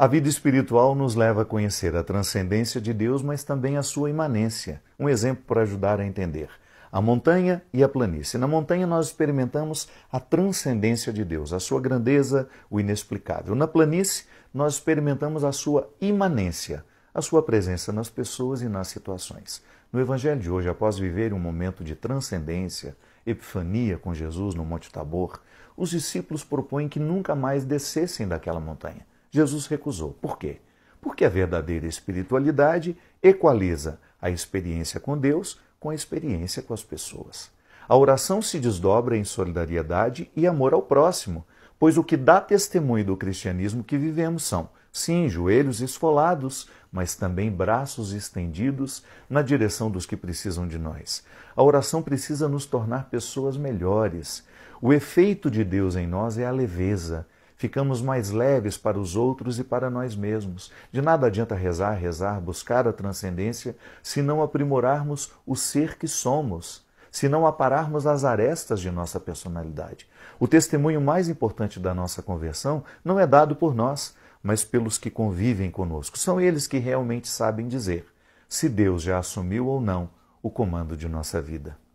A vida espiritual nos leva a conhecer a transcendência de Deus, mas também a sua imanência. Um exemplo para ajudar a entender. A montanha e a planície. Na montanha nós experimentamos a transcendência de Deus, a sua grandeza, o inexplicável. Na planície nós experimentamos a sua imanência, a sua presença nas pessoas e nas situações. No evangelho de hoje, após viver um momento de transcendência, epifania com Jesus no Monte Tabor, os discípulos propõem que nunca mais descessem daquela montanha. Jesus recusou. Por quê? Porque a verdadeira espiritualidade equaliza a experiência com Deus com a experiência com as pessoas. A oração se desdobra em solidariedade e amor ao próximo, pois o que dá testemunho do cristianismo que vivemos são, sim, joelhos esfolados, mas também braços estendidos na direção dos que precisam de nós. A oração precisa nos tornar pessoas melhores. O efeito de Deus em nós é a leveza, ficamos mais leves para os outros e para nós mesmos. De nada adianta rezar, rezar, buscar a transcendência, se não aprimorarmos o ser que somos, se não apararmos as arestas de nossa personalidade. O testemunho mais importante da nossa conversão não é dado por nós, mas pelos que convivem conosco. São eles que realmente sabem dizer se Deus já assumiu ou não o comando de nossa vida.